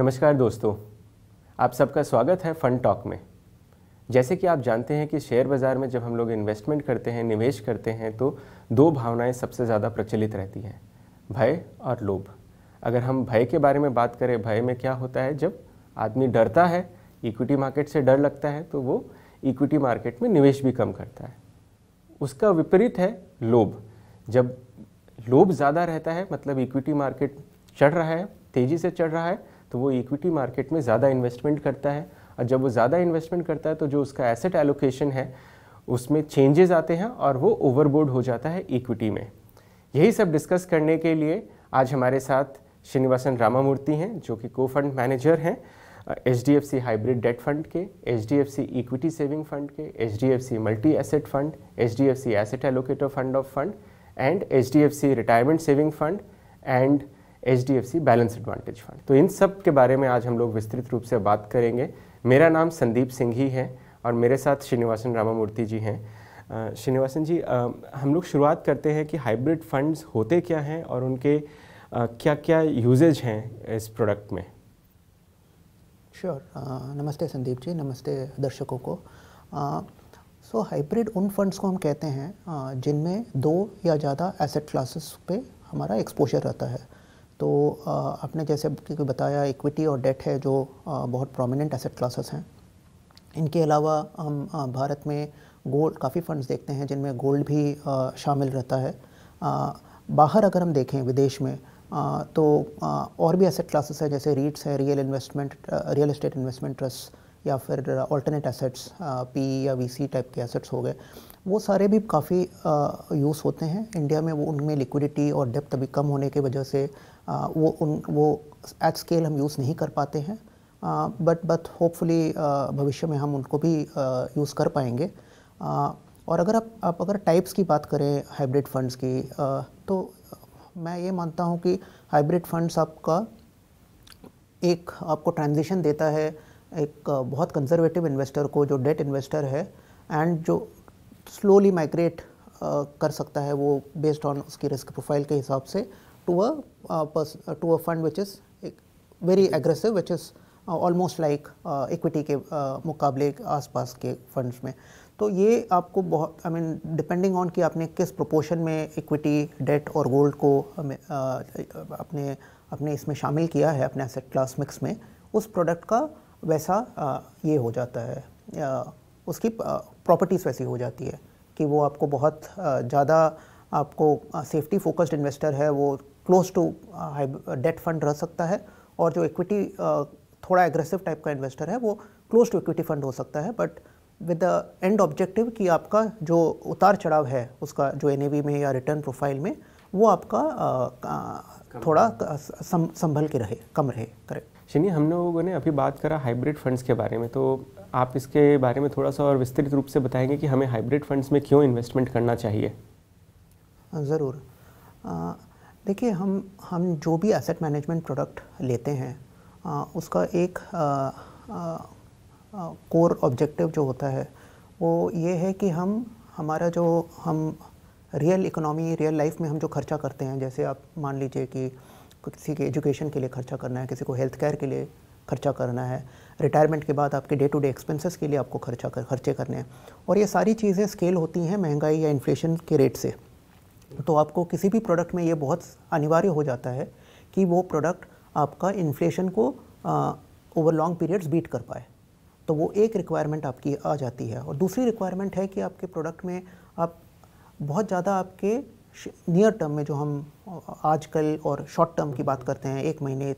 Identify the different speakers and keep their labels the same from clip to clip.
Speaker 1: नमस्कार दोस्तों आप सबका स्वागत है फंड टॉक में जैसे कि आप जानते हैं कि शेयर बाज़ार में जब हम लोग इन्वेस्टमेंट करते हैं निवेश करते हैं तो दो भावनाएं सबसे ज़्यादा प्रचलित रहती हैं भय और लोभ अगर हम भय के बारे में बात करें भय में क्या होता है जब आदमी डरता है इक्विटी मार्केट से डर लगता है तो वो इक्विटी मार्केट में निवेश भी कम करता है उसका विपरीत है लोभ जब लोभ ज़्यादा रहता है मतलब इक्विटी मार्केट चढ़ रहा है तेज़ी से चढ़ रहा है तो वो इक्विटी मार्केट में ज़्यादा इन्वेस्टमेंट करता है और जब वो ज़्यादा इन्वेस्टमेंट करता है तो जो उसका एसेट एलोकेशन है उसमें चेंजेस आते हैं और वो ओवरबोर्ड हो जाता है इक्विटी में यही सब डिस्कस करने के लिए आज हमारे साथ श्रीनिवासन रामामूर्ति हैं जो कि को फंड मैनेजर हैं H D F C hybrid debt fund के H D F C equity saving fund के H D F C multi asset fund H D F C asset allocator fund of fund and H D F C retirement saving fund and H D F C balance advantage fund तो इन सब के बारे में आज हम लोग विस्तृत रूप से बात करेंगे मेरा नाम संदीप सिंह ही है और मेरे साथ श्रीनिवासन रामामूर्ति जी हैं श्रीनिवासन जी हम लोग शुरुआत करते हैं कि हाइब्रिड फंड्स होते क्या हैं और उनके क्या क्या यूजेज हैं इस प्रोडक्ट में
Speaker 2: श्योर sure. नमस्ते संदीप जी नमस्ते दर्शकों को सो हाइब्रिड उन फंड्स को हम कहते हैं जिनमें दो या ज़्यादा एसेट क्लासेस पे हमारा एक्सपोजर रहता है तो आपने जैसे कि बताया इक्विटी और डेट है जो बहुत प्रोमिनेंट एसेट क्लासेस हैं इनके अलावा हम भारत में गोल्ड काफ़ी फंड्स देखते हैं जिनमें गोल्ड भी शामिल रहता है बाहर अगर हम देखें विदेश में तो और भी एसेट क्लासेस हैं जैसे रीट्स हैं real investment real estate investment trust या फिर ऑल्टरनेट एसेट्स पी या वीसी टाइप के एसेट्स हो गए वो सारे भी काफ़ी यूज़ होते हैं इंडिया में वो उनमें लिक्विडिटी और डेप्थ अभी कम होने की वजह से आ, वो उन वो एट स्केल हम यूज़ नहीं कर पाते हैं बट बट होपफुली भविष्य में हम उनको भी यूज़ कर पाएंगे आ, और अगर आप आप अगर टाइप्स की बात करें हाइब्रिड फंड्स की आ, तो मैं ये मानता हूँ कि हाइब्रिड फंड्स आपका एक आपको ट्रांजिशन देता है एक बहुत कंजर्वेटिव इन्वेस्टर को जो डेट इन्वेस्टर है एंड जो स्लोली माइग्रेट कर सकता है वो बेस्ड ऑन उसकी रिस्क प्रोफाइल के हिसाब से to a to a fund which is very aggressive which is almost like equity के uh, मुकाबले आसपास के फंड्स में तो ये आपको बहुत आई मीन डिपेंडिंग ऑन कि आपने किस प्रोपोर्शन में इक्विटी डेट और गोल्ड को uh, अपने अपने इसमें शामिल किया है अपने एसेट क्लास मिक्स में उस प्रोडक्ट का वैसा ये हो जाता है उसकी प्रॉपर्टीज़ वैसी हो जाती है कि वो आपको बहुत ज़्यादा आपको सेफ्टी फोकस्ड इन्वेस्टर है वो क्लोज टू डेट फंड रह सकता है और जो इक्विटी थोड़ा एग्रेसिव टाइप का इन्वेस्टर है वो क्लोज टू इक्विटी फंड हो सकता है but with the end objective कि आपका जो उतार चढ़ाव है उसका जो एन में या रिटर्न प्रोफाइल में वो आपका थोड़ा सं, संभल के रहे कम रहे करें
Speaker 1: शनी हम लोगों ने अभी बात करा हाइब्रिड फंड्स के बारे में तो आप इसके बारे में थोड़ा सा और विस्तृत रूप से बताएंगे कि हमें हाइब्रिड फंड्स में क्यों इन्वेस्टमेंट करना चाहिए
Speaker 2: ज़रूर देखिए हम हम जो भी एसेट मैनेजमेंट प्रोडक्ट लेते हैं आ, उसका एक कोर ऑब्जेक्टिव जो होता है वो ये है कि हम हमारा जो हम रियल इकोनॉमी रियल लाइफ में हम जो खर्चा करते हैं जैसे आप मान लीजिए कि किसी के एजुकेशन के लिए खर्चा करना है किसी को हेल्थ केयर के लिए खर्चा करना है रिटायरमेंट के बाद आपके डे टू डे एक्सपेंसेस के लिए आपको खर्चा कर खर्चे करने हैं और ये सारी चीज़ें स्केल होती हैं महंगाई या इन्फ्लेशन के रेट से तो आपको किसी भी प्रोडक्ट में ये बहुत अनिवार्य हो जाता है कि वो प्रोडक्ट आपका इन्फ्लेशन को ओवर लॉन्ग पीरियड्स बीट कर पाए तो वो एक रिक्वायरमेंट आपकी आ जाती है और दूसरी रिक्वायरमेंट है कि आपके प्रोडक्ट में बहुत ज़्यादा आपके नियर टर्म में जो हम आजकल और शॉर्ट टर्म की बात करते हैं एक महीने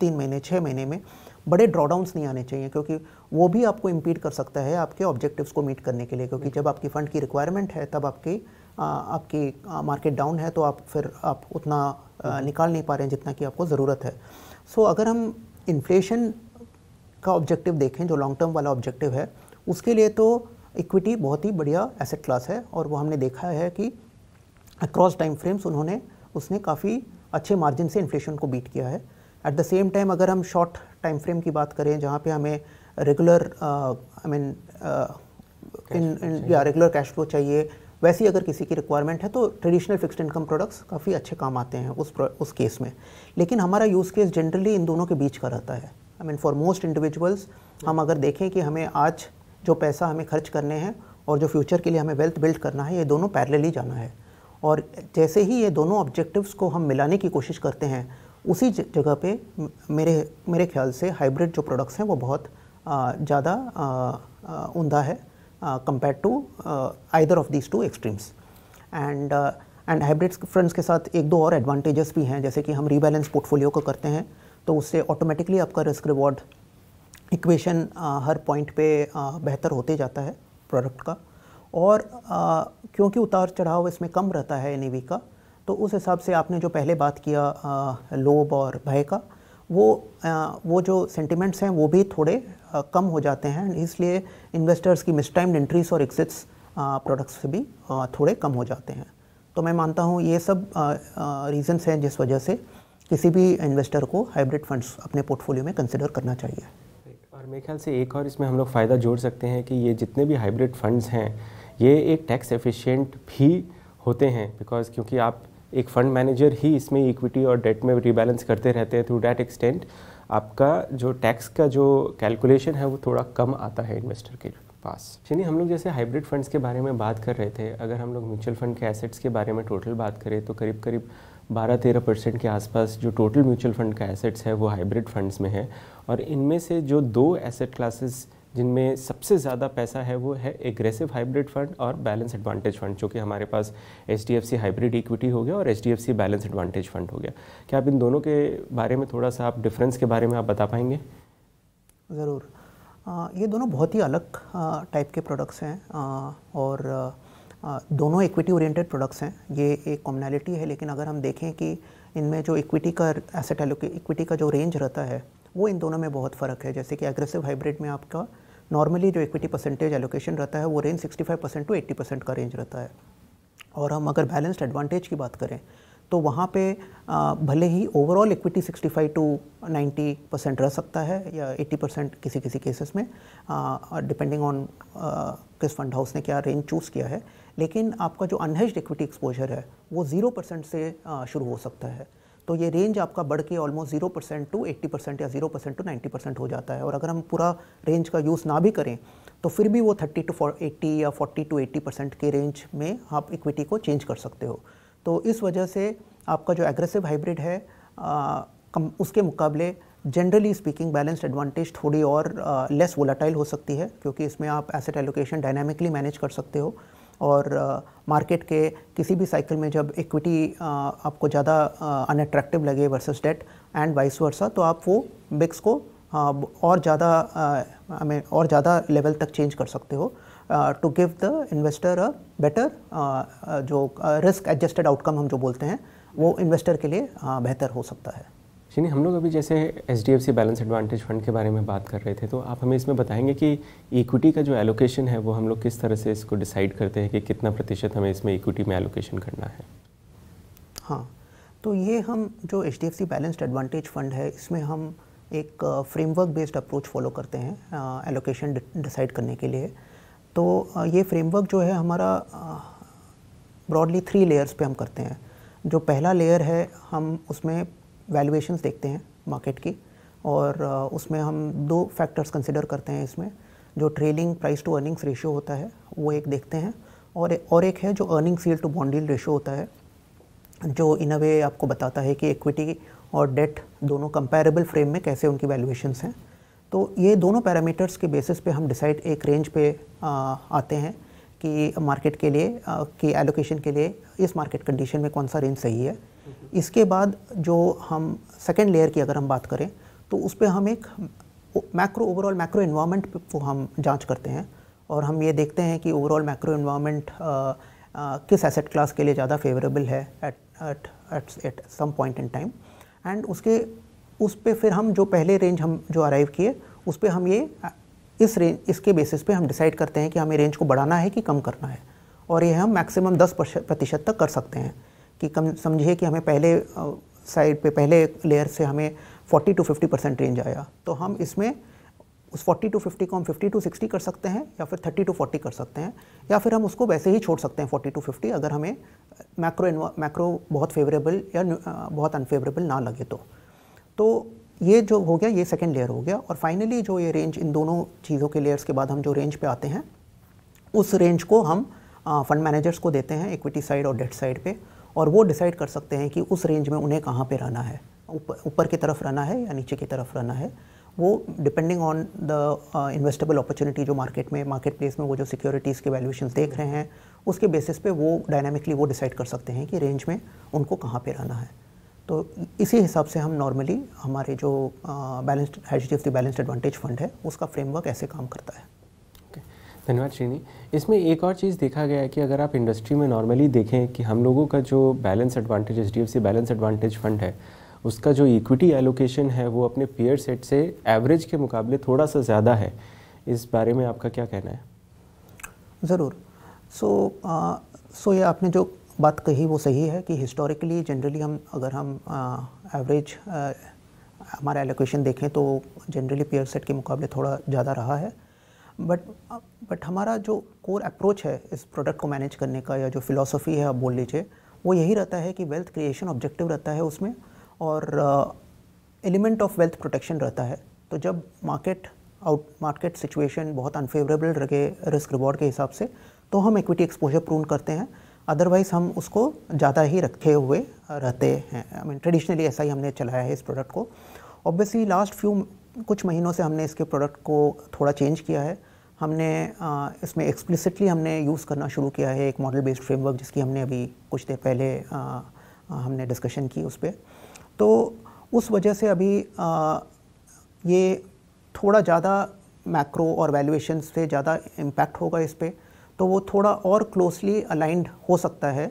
Speaker 2: तीन महीने छः महीने में बड़े ड्रॉडाउंस नहीं आने चाहिए क्योंकि वो भी आपको इम्पीट कर सकता है आपके ऑब्जेक्टिव्स को मीट करने के लिए क्योंकि जब आपकी फ़ंड की रिक्वायरमेंट है तब आपकी आ, आपकी मार्केट डाउन है तो आप फिर आप उतना आ, निकाल नहीं पा रहे हैं जितना कि आपको ज़रूरत है सो so, अगर हम इन्फ्लेशन का ऑब्जेक्टिव देखें जो लॉन्ग टर्म वाला ऑब्जेक्टिव है उसके लिए तो इक्विटी बहुत ही बढ़िया एसेट क्लास है और वो हमने देखा है कि अक्रॉस टाइम फ्रेम्स उन्होंने उसने काफ़ी अच्छे मार्जिन से इन्फ्लेशन को बीट किया है एट द सेम टाइम अगर हम शॉर्ट टाइम फ्रेम की बात करें जहाँ पे हमें रेगुलर आई मीन इन या रेगुलर कैश फ्लो चाहिए वैसी अगर किसी की रिक्वायरमेंट है तो ट्रेडिशनल फिक्स्ड इनकम प्रोडक्ट्स काफ़ी अच्छे काम आते हैं उस उस केस में लेकिन हमारा यूज़ केस जनरली इन दोनों के बीच का रहता है I mean for most individuals हम अगर देखें कि हमें आज जो पैसा हमें खर्च करने हैं और जो फ्यूचर के लिए हमें वेल्थ बिल्ड करना है ये दोनों पैरेलली जाना है और जैसे ही ये दोनों ऑब्जेक्टिव्स को हम मिलाने की कोशिश करते हैं उसी जगह पे मेरे मेरे ख्याल से हाइब्रिड जो प्रोडक्ट्स हैं वो बहुत ज़्यादा उमदा है compare to either of these two extremes and and hybrid friends के साथ एक दो और एडवांटेजेस भी हैं जैसे कि हम रीबैलेंस पोर्टफोलियो को करते हैं तो उससे ऑटोमेटिकली आपका रिस्क रिवॉर्ड इक्वेशन हर पॉइंट पे बेहतर होते जाता है प्रोडक्ट का और क्योंकि उतार चढ़ाव इसमें कम रहता है एन का तो उस हिसाब से आपने जो पहले बात किया लोभ और भय का वो वो जो सेंटिमेंट्स हैं वो भी थोड़े कम हो जाते हैं इसलिए इन्वेस्टर्स की मिसटाइम्ड एंट्रीज और एक्सिट्स प्रोडक्ट्स से भी थोड़े कम हो जाते हैं तो मैं मानता हूँ ये सब रीज़न्स हैं जिस वजह से किसी भी इन्वेस्टर को हाइब्रिड फंड्स अपने पोर्टफोलियो में कंसिडर करना चाहिए
Speaker 1: और मेरे ख्याल से एक और इसमें हम लोग फ़ायदा जोड़ सकते हैं कि ये जितने भी हाइब्रिड फंड्स हैं ये एक टैक्स एफिशिएंट भी होते हैं बिकॉज क्योंकि आप एक फंड मैनेजर ही इसमें इक्विटी और डेट में रिबैलेंस करते रहते हैं टू डैट एक्सटेंट आपका जो टैक्स का जो कैलकुलेशन है वो थोड़ा कम आता है इन्वेस्टर के पास चलिए हम लोग जैसे हाइब्रिड फंड्स के बारे में बात कर रहे थे अगर हम लोग म्यूचुअल फंड के एसेट्स के बारे में टोटल बात करें तो करीब करीब बारह तेरह परसेंट के आसपास जो टोटल म्यूचुअल फंड का एसेट्स है वो हाइब्रिड फंड्स में है और इनमें से जो दो एसेट क्लासेस जिनमें सबसे ज़्यादा पैसा है वो है एग्रेसिव हाइब्रिड फंड और बैलेंस एडवांटेज फंड जो कि हमारे पास H D F C hybrid equity हो गया और H D F C balance advantage fund हो गया क्या आप इन दोनों के बारे में थोड़ा सा आप डिफरेंस के बारे में आप बता पाएंगे
Speaker 2: ज़रूर ये दोनों बहुत ही अलग टाइप के प्रोडक्ट्स हैं और दोनों इक्विटी ओरिएंटेड प्रोडक्ट्स हैं ये एक कॉमनैलिटी है लेकिन अगर हम देखें कि इनमें जो इक्विटी का एसेट एलोके इक्विटी का जो रेंज रहता है वो इन दोनों में बहुत फ़र्क है जैसे कि एग्रेसिव हाइब्रिड में आपका नॉर्मली जो इक्विटी परसेंटेज एलोकेशन रहता है वो रेंज 65 परसेंट टू 80 परसेंट का रेंज रहता है और हम अगर बैलेंस्ड एडवांटेज की बात करें तो वहाँ पे भले ही ओवरऑल इक्विटी 65 टू 90 परसेंट रह सकता है या 80 परसेंट किसी किसी केसेस में डिपेंडिंग ऑन किस फंड हाउस ने क्या रेंज चूज़ किया है लेकिन आपका जो अनहेज इक्विटी एक्सपोजर है वो ज़ीरो परसेंट से शुरू हो सकता है तो ये रेंज आपका बढ़ के almost zero percent to eighty percent या zero percent to ninety percent हो जाता है और अगर हम पूरा रेंज का यूज़ ना भी करें तो फिर भी वो थर्टी टू एट्टी या फोर्टी टू एट्टी परसेंट के रेंज में आप इक्विटी को चेंज कर सकते हो तो इस वजह से आपका जो एग्रेसिव हाइब्रिड है आ, कम उसके मुकाबले जनरली स्पीकिंग बैलेंस्ड एडवांटेज थोड़ी और लेस वोलाटाइल हो सकती है क्योंकि इसमें आप एसेट एलोकेशन डायनामिकली मैनेज कर सकते हो और मार्केट के किसी भी साइकिल में जब इक्विटी आपको ज़्यादा अनअट्रैक्टिव लगे versus debt and vice versa तो आप वो मिक्स को और ज़्यादा हमें और ज़्यादा लेवल तक चेंज कर सकते हो to give the investor a better जो रिस्क एडजस्टेड आउटकम हम जो बोलते हैं वो इन्वेस्टर के लिए बेहतर हो सकता है
Speaker 1: चीनी हम लोग अभी जैसे H D F C balance advantage fund के बारे में बात कर रहे थे तो आप हमें इसमें बताएंगे कि इक्विटी का जो एलोकेशन है वो हम लोग किस तरह से इसको डिसाइड करते हैं कि कितना प्रतिशत हमें इसमें इक्विटी में एलोकेशन करना है
Speaker 2: हाँ तो ये हम जो H D F C balanced advantage fund है इसमें हम एक फ्रेमवर्क बेस्ड अप्रोच फॉलो करते हैं एलोकेशन डिसाइड करने के लिए तो ये फ्रेमवर्क जो है हमारा ब्रॉडली थ्री लेयर्स पे हम करते हैं जो पहला लेयर है हम उसमें वैल्यूएशंस देखते हैं मार्केट की और उसमें हम दो फैक्टर्स कंसिडर करते हैं इसमें जो trailing price to earnings ratio होता है वो एक देखते हैं और और एक है जो अर्निंग सील टू बॉन्डील रेशियो होता है जो इन अ वे आपको बताता है कि इक्विटी और डेट दोनों कंपेरेबल फ्रेम में कैसे उनकी वैल्यूएशंस हैं तो ये दोनों पैरामीटर्स के बेसिस पे हम डिसाइड एक रेंज पे आ, आते हैं कि मार्केट के लिए आ, की एलोकेशन के लिए इस मार्केट कंडीशन में कौन सा रेंज सही है इसके बाद जो हम सेकेंड लेयर की अगर हम बात करें तो उस पर हम एक मैक्रो ओवरऑल मैक्रो इन्वामेंट को हम जांच करते हैं और हम ये देखते हैं कि ओवरऑल मैक्रो इन्वामेंट किस एसेट क्लास के लिए ज़्यादा फेवरेबल है at at at at some point in time and उसके उस पर फिर हम जो पहले रेंज हम जो अराइव किए उस पर हम ये इस रेंज इसके बेसिस पे हम डिसाइड करते हैं कि हमें रेंज को बढ़ाना है कि कम करना है और ये हम मैक्सिमम दस प्रतिशत तक कर सकते हैं कि कम समझिए कि हमें पहले साइड पे पहले लेयर से हमें 40 टू 50 परसेंट रेंज आया तो हम इसमें उस 40 टू 50 को हम 50 टू 60 कर सकते हैं या फिर 30 टू 40 कर सकते हैं या फिर हम उसको वैसे ही छोड़ सकते हैं 40 टू 50 अगर हमें मैक्रो मैक्रो बहुत फेवरेबल या बहुत अनफेवरेबल ना लगे तो तो ये जो हो गया ये सेकेंड लेयर हो गया और फाइनली जो ये रेंज इन दोनों चीज़ों के लेयर्स के बाद हम जो रेंज पे आते हैं उस रेंज को हम फंड मैनेजर्स को देते हैं इक्विटी साइड और डेट साइड पर और वो डिसाइड कर सकते हैं कि उस रेंज में उन्हें कहाँ पे रहना है ऊपर की तरफ रहना है या नीचे की तरफ रहना है वो depending on the investable opportunity जो मार्केट में मार्केट प्लेस में वो जो सिक्योरिटीज़ के वैल्यूशन देख रहे हैं उसके बेसिस पे वो डायनामिकली वो डिसाइड कर सकते हैं कि रेंज में उनको कहाँ पे रहना है तो इसी हिसाब से हम नॉर्मली हमारे जो balanced the balanced advantage fund है उसका फ्रेमवर्क ऐसे काम करता है
Speaker 1: धन्यवाद श्रीनी इसमें एक और चीज़ देखा गया है कि अगर आप इंडस्ट्री में नॉर्मली देखें कि हम लोगों का जो balance advantage H D balance advantage fund है उसका जो इक्विटी एलोकेशन है वो अपने पेयर सेट से एवरेज के मुकाबले थोड़ा सा ज़्यादा है इस बारे में आपका क्या कहना है
Speaker 2: ज़रूर सो सो ये आपने जो बात कही वो सही है कि हिस्टोरिकली जनरली हम अगर हम एवरेज हमारा एलोकेशन देखें तो जनरली पेयर सेट के मुकाबले थोड़ा ज़्यादा रहा है बट बट हमारा जो कोर अप्रोच है इस प्रोडक्ट को मैनेज करने का या जो फिलोसफी है आप बोल लीजिए वो यही रहता है कि वेल्थ क्रिएशन ऑब्जेक्टिव रहता है उसमें और एलिमेंट ऑफ वेल्थ प्रोटेक्शन रहता है तो जब मार्केट आउट मार्केट सिचुएशन बहुत अनफेवरेबल रखे रिस्क रिवॉर्ड के हिसाब से तो हम इक्विटी एक्सपोजर प्रून करते हैं अदरवाइज़ हम उसको ज़्यादा ही रखे हुए रहते हैं आई मीन ट्रेडिशनली ऐसा ही हमने चलाया है इस प्रोडक्ट को ऑब्वियसली लास्ट फ्यू कुछ महीनों से हमने इसके प्रोडक्ट को थोड़ा चेंज किया है हमने इसमें एक्सप्लिसिटली हमने यूज़ करना शुरू किया है एक मॉडल बेस्ड फ्रेमवर्क जिसकी हमने अभी कुछ देर पहले हमने डिस्कशन की उस पर तो उस वजह से अभी ये थोड़ा ज़्यादा मैक्रो और वैल्यूएशन से ज़्यादा इम्पैक्ट होगा इस पर तो वो थोड़ा और क्लोजली अलाइंड हो सकता है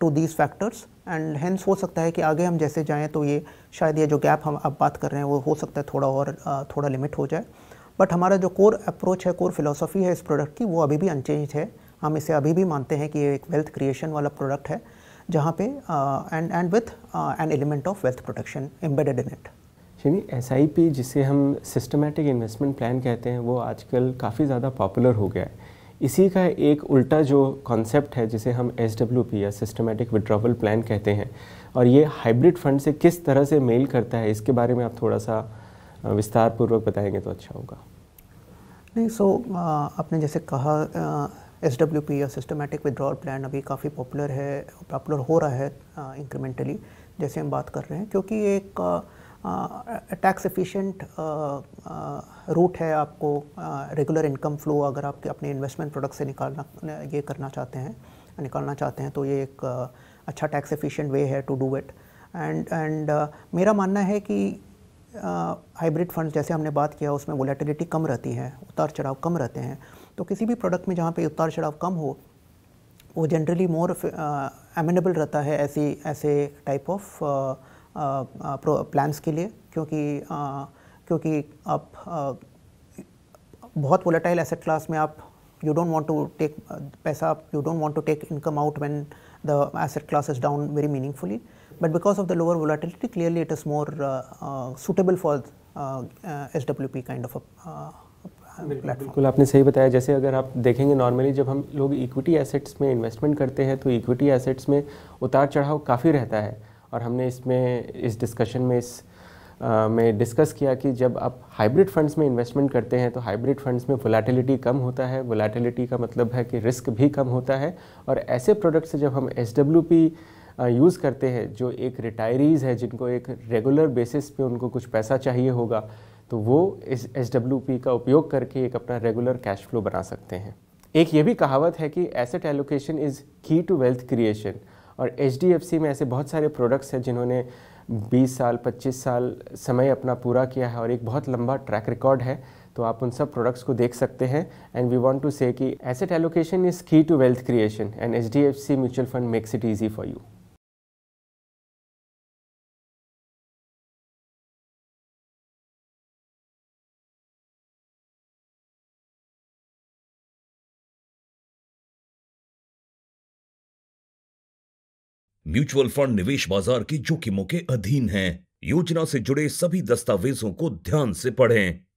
Speaker 2: to these factors and hence हो सकता है कि आगे हम जैसे जाएँ तो ये शायद ये जो गैप हम अब बात कर रहे हैं वो हो सकता है थोड़ा और थोड़ा लिमिट हो जाए बट हमारा जो कोर अप्रोच है कोर फिलोसफी है इस प्रोडक्ट की वो अभी भी अनचेंज है हम इसे अभी भी मानते हैं कि ये एक वेल्थ क्रिएशन वाला प्रोडक्ट है जहाँ पे and and with an element of wealth protection embedded in it शमी एस
Speaker 1: जिसे हम सिस्टमेटिक इन्वेस्टमेंट प्लान कहते हैं वो आजकल काफ़ी ज़्यादा पॉपुलर हो गया है इसी का एक उल्टा जो कॉन्सेप्ट है जिसे हम एस या सिस्टमेटिक विड्रॉवल प्लान कहते हैं और ये हाइब्रिड फंड से किस तरह से मेल करता है इसके बारे में आप थोड़ा सा विस्तार पूर्वक बताएंगे तो अच्छा होगा
Speaker 2: नहीं सो so, आपने जैसे कहा एस डब्ल्यू पी या सिस्टमेटिक विड्रॉल प्लान अभी काफ़ी पॉपुलर है पॉपुलर हो रहा है इंक्रीमेंटली जैसे हम बात कर रहे हैं क्योंकि एक आ, टैक्स एफिशिएंट रूट है आपको रेगुलर इनकम फ्लो अगर आप अपने इन्वेस्टमेंट प्रोडक्ट से निकालना ये करना चाहते हैं निकालना चाहते हैं तो ये एक अच्छा टैक्स एफिशिएंट वे है to do it and and मेरा मानना है कि हाइब्रिड uh, फंड जैसे हमने बात किया उसमें वोलेटिलिटी कम रहती है उतार चढ़ाव कम रहते हैं तो किसी भी प्रोडक्ट में जहाँ पे उतार चढ़ाव कम हो वो जनरली मोर एमेनेबल रहता है ऐसी ऐसे टाइप ऑफ प्लान्स के लिए क्योंकि क्योंकि आप बहुत वोलेटाइल एसेट क्लास में आप you don't want to take पैसा you don't want to take income out when the asset class is down very meaningfully but because of the lower volatility clearly it is more suitable for S W P kind of बिल्कुल आपने
Speaker 1: सही बताया जैसे अगर आप देखेंगे normally जब हम लोग इक्विटी एसेट्स में इन्वेस्टमेंट करते हैं तो इक्विटी एसेट्स में उतार चढ़ाव काफ़ी रहता है और हमने इसमें इस डिस्कशन में इस में डिस्कस किया कि जब आप हाइब्रिड फंड्स में इन्वेस्टमेंट करते हैं तो हाइब्रिड फंड्स में वोलाटिलिटी कम होता है वोलाटिलिटी का मतलब है कि रिस्क भी कम होता है और ऐसे प्रोडक्ट से जब हम एस यूज़ करते हैं जो एक रिटायरीज़ है जिनको एक रेगुलर बेसिस पे उनको कुछ पैसा चाहिए होगा तो वो इस एस का उपयोग करके एक अपना रेगुलर कैश फ्लो बना सकते हैं एक ये भी कहावत है कि asset allocation is key to wealth creation और एच में ऐसे बहुत सारे प्रोडक्ट्स हैं जिन्होंने 20 साल 25 साल समय अपना पूरा किया है और एक बहुत लंबा ट्रैक रिकॉर्ड है तो आप उन सब प्रोडक्ट्स को देख सकते हैं and we want to say कि asset allocation is key to wealth creation and H mutual fund makes it easy for you
Speaker 2: mutual fund निवेश बाजार के जोखिमों के अधीन हैं। योजना से जुड़े सभी दस्तावेजों को ध्यान से पढ़ें